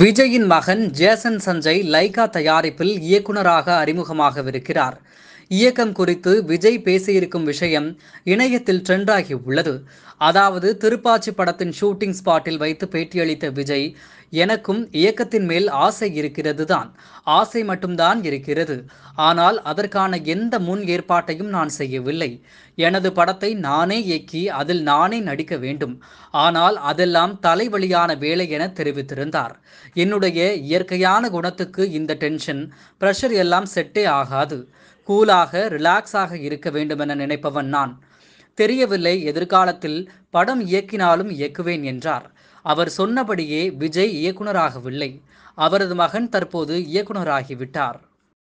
விஜயின் மகன் Jason Sanjay Lyca தயாரிப்பில் இயக்குனராக அறிமுகமாகவிருக்கிறார் இயக்கம் குறித்து விஜய் பேசியிருக்கும் விஷயம் இணையத்தில் ட்ரெண்டாகி உள்ளது அதாவது திருப்பாச்சி படத்தின் ஷூட்டிங் ஸ்பாட்டில் வைத்து பேட்டியளித்த விஜய் எனக்கும் இயக்கத்தின் மேல் ஆசை இருக்கிறது தான் ஆசை மட்டும்தான் இருக்கிறது ஆனால் அதற்கான எந்த முன் ஏற்பாட்டையும் நான் செய்யவில்லை எனது படத்தை நானே இயக்கி அதில் நானே நடிக்க வேண்டும் ஆனால் அதெல்லாம் தலைவலியான வேலை என தெரிவித்திருந்தார் என்னுடைய இயற்கையான குணத்துக்கு இந்த டென்ஷன் ப்ரெஷர் எல்லாம் செட்டே ஆகாது கூலாக ரிலாக்ஸாக இருக்க வேண்டும் என நினைப்பவன் நான் தெரியவில்லை எதிர்காலத்தில் படம் இயக்கினாலும் இயக்குவேன் என்றார் அவர் சொன்னபடியே விஜய் இயக்குனராகவில்லை அவரது மகன் தற்போது இயக்குனராகிவிட்டார்